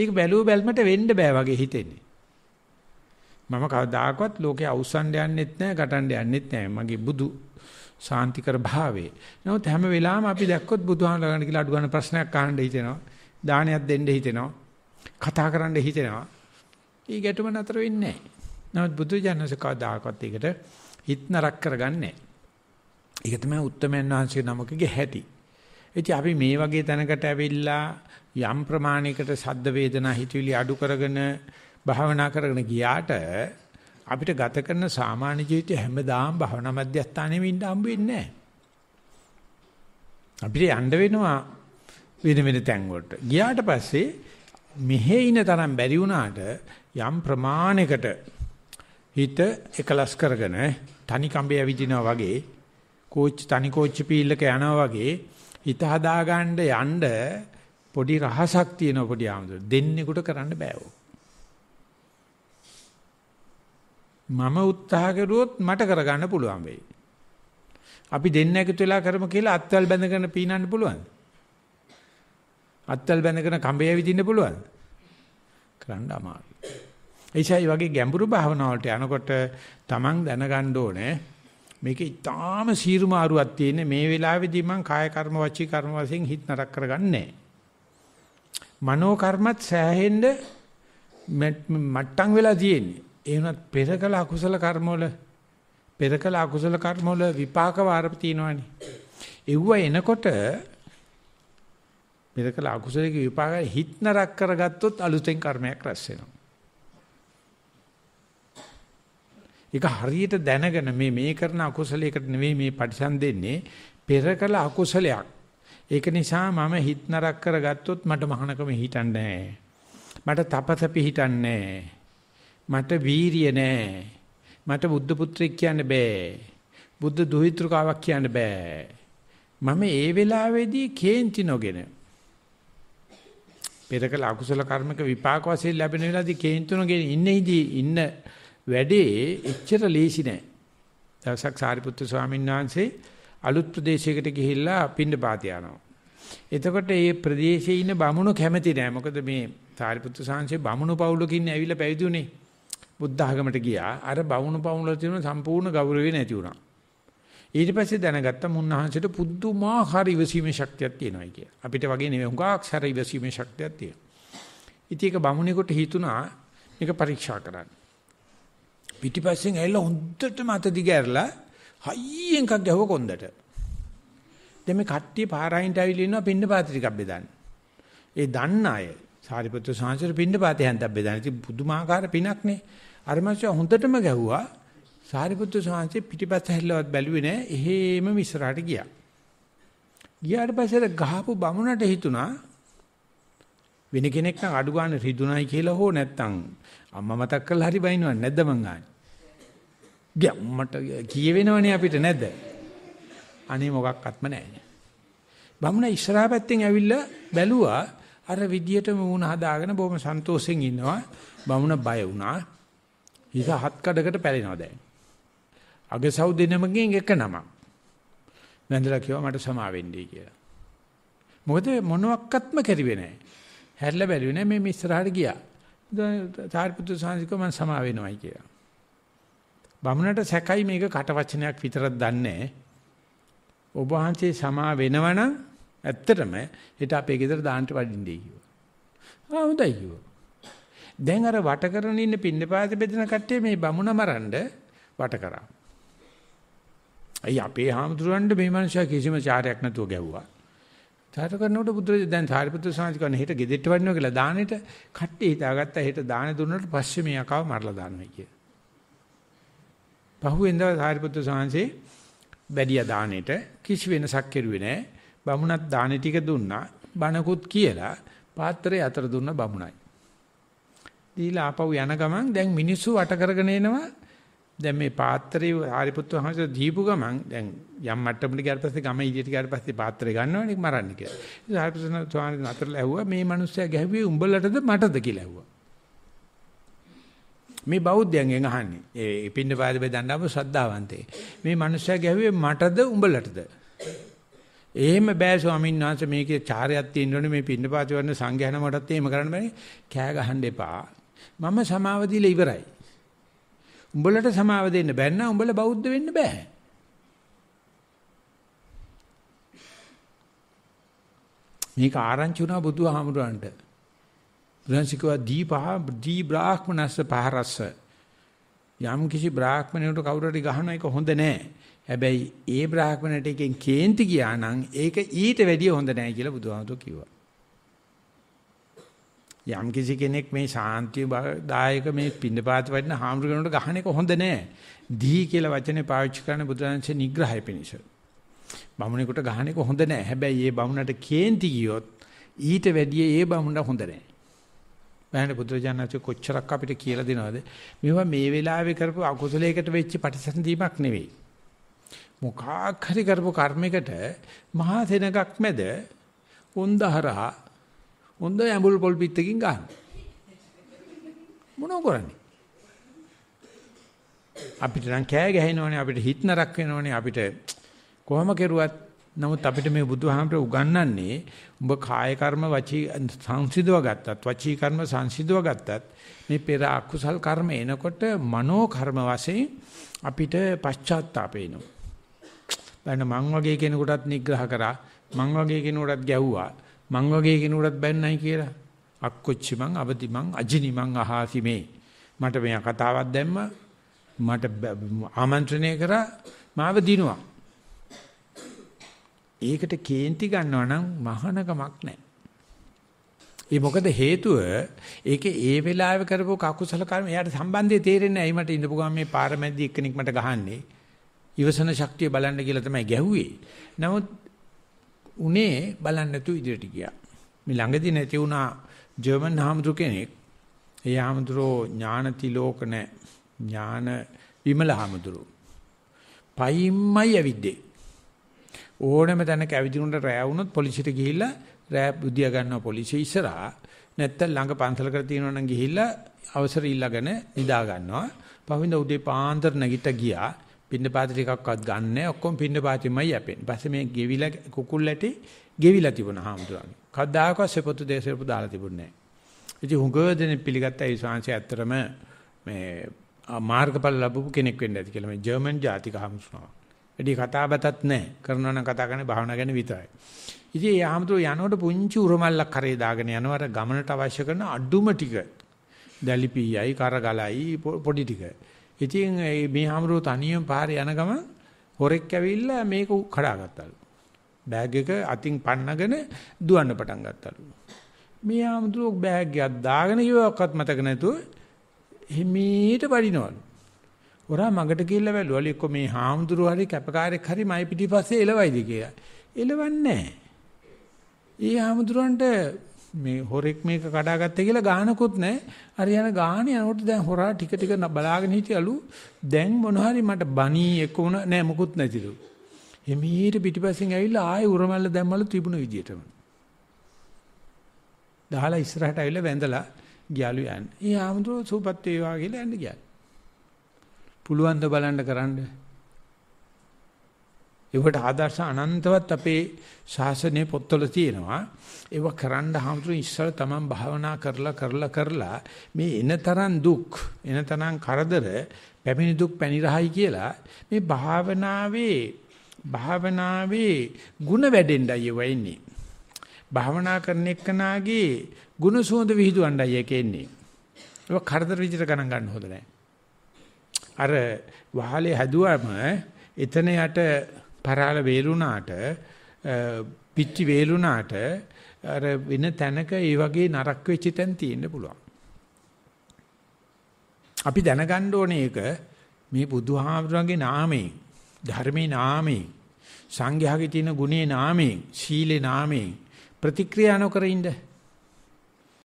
ඒක බැලුව බැලමට වෙන්න බෑ වගේ හිතෙන්නේ. මම කවදාකවත් ලෝකේ අවසන් යන්නෙත් නෑ, ගටන් යන්නෙත් නෑ. මගේ බුදු සාන්තිකර භාවයේ. නමුත් හැම වෙලාවෙම අපි දැක්කොත් බුදුහාමලා ගන්න කියලා අඩු ගන්න ප්‍රශ්නයක් අහන්න හිතෙනවා. දානයක් දෙන්න හිතෙනවා. කතා කරන්න හිතෙනවා. ඊ ගැටුම නතර වෙන්නේ නැහැ. නමුත් බුදුජානක කවදාකවත් ඒකට හිත නරක කරගන්නේ නැහැ. ඒක තමයි උත්තමයන් වහන්සේ නමකගේ හැටි. ඉතින් අපි මේ වගේ තැනකට ඇවිල්ලා යම් ප්‍රමාණයකට සද්ද වේදනා හිතවිලි අඩු කරගෙන භාවනා කරගෙන ගියාට අපිට ගත කරන සාමාන්‍ය ජීවිතය හැමදාම භාවනා මධ්‍යස්ථානෙම ඉන්න හම්බ වෙන්නේ නැහැ. අපිට යන්න වෙනවා වෙන වෙන තැන් වලට. ගියාට පස්සේ මෙහෙ ඉන තරම් බැරි වුණාට යම් ප්‍රමාණයකට හිත එකලස් කරගෙන තනි කඹේ ඇවිදිනවා වගේ කෝච් තනි කෝච්චි පීල්ලක යනවා වගේ හිත හදා ගන්න යන්න පොඩි රහසක් තියෙන පොඩි ආමතුරු දෙන්නෙකුට කරන්න බෑ මම උත්සාහ කරුවොත් මට කරගන්න පුළුවන් වෙයි. අපි දෙන්න එකතු වෙලා කරමු කියලා අත්වල බැඳගෙන පීනන්න පුළුවන්. අත්වල බැඳගෙන කඹේ ඇවිදින්න පුළුවන්. කරන්න අමාරුයි. ඒසයි වගේ ගැඹුරු භාවනාවලට යනකොට Taman දැනගන්න ඕනේ මේක ඊටාම සීරු මාරුවක් තියෙන මේ වෙලාවේදී මම කාය කර්ම වචී කර්ම වශයෙන් හිත නරක කරගන්නේ මනෝ කර්මත් සෑහෙන්න මට්ටම් වෙලා තියෙන්නේ. ඒ වුණත් පෙර කළ අකුසල කර්මවල පෙර කළ අකුසල කර්මවල විපාක වාරප තියෙනවනේ. ඒව එනකොට පෙර කළ අකුසලක විපාක හිත නරක කරගත්තොත් අලුතෙන් කර්මයක් රැස් වෙනවා. ඒක හරියට දැනගෙන මේ මේ කරන අකුසලයකට නෙවෙයි මේ පරිසම් දෙන්නේ පෙර කළ අකුසලයක්. ඒක නිසා මම හිත නරක කරගත්තොත් මට මහානකම හිතන්නේ මට තපස පිහිටන්නේ මට වීරිය නැහැ. මට බුද්ධ පුත්‍රෙක් කියන්න බෑ. බුද්ධ දුහිතෘකාවක් කියන්න බෑ. මම ඒ වෙලාවේදී කේන්ති නොගෙන පෙරකල අකුසල කර්මක විපාක වශයෙන් ලැබෙන වෙලාවේදී කේන්ති නොගෙන ඉන්නේදී ඉන්න වැඩේ එච්චර ලේසි නෑ. දවසක් සාරිපුත්තු ස්වාමීන් වහන්සේ අලුත් ප්‍රදේශයකට ගිහිල්ලා පින්න පාත යනවා. එතකොට මේ ප්‍රදේශයේ ඉන්න බමුණු කැමති නෑ. මොකද මේ සාරිපුත්තු සාංශේ බමුණු පවුලකින් ඇවිල්ලා පැවිදි උනේ. බුද්ධ ආගමට ගියා. අර බමුණු පවුල තියෙන සම්පූර්ණ ගෞරවය නැති වුණා. ඊට පස්සේ දැනගත්ත මුන්නහන්සේට පුදුමාකාර ඉවසීමේ ශක්තියක් තියෙනවා කියලා. අපිට වගේ නෙවෙයි හුඟක් සැර ඉවසීමේ ශක්තියක් තියෙනවා. ඉතින් ඒක බමුණෙකුට හිතුණා මේක පරීක්ෂා කරන්න. පිටිපස්සෙන් ඇවිල්ලා හොඳටම අත දිග ඇරලා හයියෙන් එකක් ගැහුව කොන්දට. දැන් මේ කට්ටිය පාරායින්ට ඇවිල්ලා ඉන්නවා පින්න පාත ටිකක් බෙදන්න. ඒ දන්න අය සාරිපුත්‍ර සාංශර පින්න පාතේ හන්දක් බෙදන්න. ඉතින් පුදුමාකාර පිනක් නේ. අර මිනිස්සු හොඳටම ගැහුවා. සාරිපුත්‍ර සාංශේ පිටිපස්ස හැල්ලවත් බැලුවේ නැහැ. එහෙම ඉස්සරහට ගියා. ගියාට පස්සේ ගහපු බමුණට හිතුණා වෙන කෙනෙක් නම් අඩු ගන්න රිදුනයි කියලා හෝ නැත්තම් අම්මා මතක් කරලා හරි බයින්වන්නේ නැද්ද මං ආන්නේ. ගැම්මට කියවෙනවනේ අපිට නැද්ද? අනේ මොකක්වත්ම නැහැ. බමුණ ඉස්සරහා පැත්තෙන් ඇවිල්ලා බැලුවා අර විදියට මූණ හදාගෙන බොහොම සන්තෝෂෙන් ඉන්නවා. බමුණ බය වුණා. හිස හත් කඩකට පැලෙනවා දැන්. අගසව් දෙනමකින් එක නමක්. වැඳලා කිව්වා මට සමා වෙන්නයි කියලා. මොකද මොනවත්ක්ත්ම කරිවේ නැහැ. හැරිලා බැලුවේ නෑ මේ මිස්රහට ගියා. සාරිපුත්‍ර සාංශික මම සමා වෙනවයි කියලා. බමුණට සැකයි මේක කටවචනයක් විතරක් දන්නේ. ඔබ වහන්සේ සමා වෙනවනම් ඇත්තටම හිට අපේ ගෙදර දාන්න වඩින්නේ කිව්වා. ආ හොඳයි කිව්වා. දැන් අර වට කරන ඉන්න පින්නපාත බෙදෙන කට්ටිය මේ බමුණ මරන්න වට කරා. අයියා අපේ හාමුදුරන්ට මේ මිනිසා කිසිම චාරයක් නැතුව ගැව්වා. සාදු කරනකොට බුදුරජාණන් දැන් සාරිපුත්‍ර සාංශ කරන හෙට ගෙදෙට්ට වඩිනවා කියලා දානෙට කට්ටි හිතාගත්තා හෙට දානෙ දුන්නට පස්සේ මේ අකාව මරලා දානවා කිය. පහුවෙන්ද සාරිපුත්‍ර සාංශේ බැඩියා දානෙට කිසි වෙනසක් කෙරුවේ නැහැ. බමුණත් දානෙ ටික දුන්නා බණකුත් කියලා පාත්‍රය අතර දුන්න බමුණයි. දීලා ආපහු යන ගමන් දැන් මිනිස්සු වට කරගෙන එනවා දැන් මේ පාත්‍රය ආරිපුත්තු වහන්සේ දීපු ගමන් දැන් යම් මට්ටමකට ගියාට පස්සේ ගම ඉදිරියට ගියාට පස්සේ පාත්‍රය ගන්නවනේ මරන්න කියලා. ඉතින් ආරිපුත්තු ස්වාමීන් වහන්සේ ඇහුවා මේ මිනිස්සයා ගැහුවේ උඹලටද මටද කියලා ඇහුවා. මේ බෞද්ධයන්ගෙන් අහන්නේ. ඒ පින්න පාද බෙදන්නව ශ්‍රද්ධාවන්තේ. මේ මිනිස්සයා ගැහුවේ මටද උඹලටද? එහෙම බෑ ස්වාමීන් වහන්සේ මේකේ චාරයක් තියෙනවනේ මේ පින්න පාද වන්න සංඝයාන මටත් එහෙම කරන්න බෑ. කෑ ගහන්න එපා. මම සමාව දීලා ඉවරයි. උඹලට සමාව දෙන්න බැන්න උඹල බෞද්ධ වෙන්න බෑ. මේක ආරංචි වුණා බුදුහාමුදුරන්ට. බුදුන්සිකවා දීපහ දී බ්‍රාහ්මනස්ස පහරස්ස. යම් කිසි බ්‍රාහ්මණයෙකුට කවුරු හරි ගහන එක හොඳ නෑ. හැබැයි ඒ බ්‍රාහ්මණයට එකෙන් කේන්ති ගියා නම් ඒක ඊට වැඩිය හොඳ නෑ කියලා බුදුහාමුදුරුවෝ කිව්වා. යම් කිසි කෙනෙක් මේ සාන්තිය දායක මේ පින්නපාත වටින හාමුදුරනට ගහන එක හොඳ නෑ. දී කියලා වචනේ පාවිච්චි කරන බුදුරජාණන්සේ නිග්‍රහය පිණිස. බමුණෙකුට ගහන එක හොඳ නෑ. හැබැයි ඒ බමුණට කේන්ති ගියොත් ඊට වැඩිය ඒ බමුණට හොඳ නෑ. බෑනේ බුදුරජාණන්සේ කොච්චරක් අපිට කියලා දෙනවද? මේවා මේ වෙලාවේ කරපු අකුසලයකට වෙච්ච ප්‍රතිසන්දීමක් නෙවෙයි. මොකක් හරි කරපු කර්මයකට මහා සෙනගක් මැද උන්දහරහා හොඳ ඇඹුල් පොල් පිටකින් ගන්න. මොනෝ කරන්නේ? අපිට නම් කෑ ගැහෙනවනේ අපිට හිත නරක් වෙනවනේ අපිට කොහොම කෙරුවත් නමුත් අපිට මේ බුදුහාමර උගන්වන්නේ උඹ කාය කර්ම වචී සංසිඳව ගත්තත් වචී කර්ම සංසිඳව ගත්තත් මේ පෙර අකුසල් කර්ම එනකොට මනෝ කර්ම වශයෙන් අපිට පශ්චාත්තාප වෙනවා. බලන්න මං වගේ කෙනෙකුටත් නිග්‍රහ කරා මං වගේ කෙනෙකුටත් ගැව්වා මං වගේ කෙනෙකුටත් බැන්නයි කියලා. අක්කොච්චි මං අවදි මං අජිනි මං අහාසි මේ. මට මේ කතාවක් දැම්ම මට ආමන්ත්‍රණය කරා මාව දිනුවා. ඒකට කේන්ති ගන්නව නම් මහානකමක් නැහැ. ඒ මොකද හේතුව ඒකේ ඒ වෙලාවේ කරපු කකුසල කර්ම එයාට සම්බන්ධය තේරෙන්නේ නැහැ. මට ඉඳපු ගමන් මේ පාරමැද්දි එක්කෙනෙක් මට ගහන්නේ. ඉවසන ශක්තිය බලන්න කියලා තමයි ගැහුවේ. නමුත් උනේ බලන්න නැතුව ඉදිරියට ගියා. මේ ළඟදී නැති වුණා ජර්මන් හාමුදුර කෙනෙක්. ඒ හාමුදුරෝ ඥානතිලෝකන ඥාන විමල හාමුදුරෝ. පයින්මයි ඇවිද්දේ. ඕනම තැනක ඇවිදිනුට රෑ වුණොත් පොලිසියට ගිහිල්ලා රෑ බුදියා ගන්නවා පොලිසිය ඉස්සරහා. නැත්තම් ළඟ පන්සලකට තියෙනවා නම් ගිහිල්ලා අවසර ඉල්ලගෙන නිදා ගන්නවා. පහුවෙන්ද උදේ පාන්දර නැගිට ගියා. පින්නපාත ටිකක්වත් ගන්නෑ ඔක්කොම පින්නපාතෙමයි යැපෙන්නේ. පස්සේ මේ ගෙවිලා කුකුල්ලටි ගෙවිලා තිබුණා හාමුදුරනේ. කවදාකවත් සෙපොතු දේශෙපොතු දාලා තිබුණේ නැහැ. ඉතින් හුඟ දෙනෙක් පිළිගත්තා ඒ ශාංශය ඇත්තටම මේ මාර්ගඵල ලැබපු කෙනෙක් වෙන්න ඇති කියලා මේ ජර්මන් ජාතික හාමුදුරුවෝ. වැඩි කතාබතත් නැහැ. කරනවා නම් කතා කරන්නේ භාවනා ගැන විතරයි. ඉතින් ඒ හාමුදුරුවෝ යනකොට පුංචි උරමල්ලක් කරේ දාගෙන යනවට ගමනට අවශ්‍ය කරන අඩුම ටික දැලිපියයි කරගලයි පොඩි ටික. ඉතින් මේ හාමුදුරුවෝ තනියම පාරේ යන ගමන් හොරෙක් ඇවිල්ලා මේක කඩාගත්තලු. බෑග් එක අතින් පන්නගෙන දුවන්න පටන් ගත්තලු. මේ හාමුදුරුවෝ බෑග් එකක් දාගෙන ඉවක්වත් මතක නැතුව හිමීට වඩිනවලු. හොරා මගට ගිහිල්ලා බැලුවලු එක්ක මේ හාමුදුරුවෝ හරි කැපකාරයෙක් හරි මයි පිටිපස්සේ එලවයිද කියලා. එලවන්නේ නැහැ. ඒ හාමුදුරන්ට මේ හොරෙක් මේක කඩාගත්තේ කියලා ගානකුත් නැහැ. හරි යන ගාන යනකොට දැන් හොරා ටික ටික බලාගෙන හිටියලු දැන් මොන හරි මට බණී එක උන නැහැ මුකුත් නැතිලු. එමීට පිටිපස්සෙන් ඇවිල්ලා ආයෙ උරමැල්ල දැම්මලු තිබුණ විදියටම. දහලා ඉස්සරහට ඇවිල්ලා වැඳලා ගියලු යන්නේ. ඒ ආමතුරු සූපත් වේවා කියලා යන්න ගියා. පුළුවන් ද බලන්න කරන්නේ ඒකට ආදර්ශ අනන්තවත් අපේ ශාසනයේ පොත්වල තියෙනවා. ඒව කරන්න හැමතුරු ඉස්සර තමන් භාවනා කරලා කරලා කරලා මේ එනතරම් දුක්, එනතරම් කරදර, පැමිණි දුක් පැනිරහයි කියලා මේ භාවනාවේ භාවනාවේ ಗುಣ වැඩෙන්නයි වෙන්නේ. භාවනා කරන එක්කනාගේ ಗುಣ සුවඳ විහිදුවන්නයි ඒකෙන්නේ. ඒක කරදර විදිහට ගණන් ගන්න හොඳ නැහැ. අර වහලේ හැදුවම එතන යට පරාල වේලුණාට පිච්චි වේලුණාට අර වෙන තැනක ඒ වගේ නරක වෙච්ච තැන් තියෙන්න පුළුවන්. අපි දැනගන්න ඕනේ ඒක මේ බුදුහාමුදුරන්ගේ නාමයෙන් ධර්මයේ නාමයෙන් සංඝයාගේ තියෙන ගුණේ නාමයෙන් සීලේ නාමයෙන් ප්‍රතික්‍රියා නොකර ඉන්න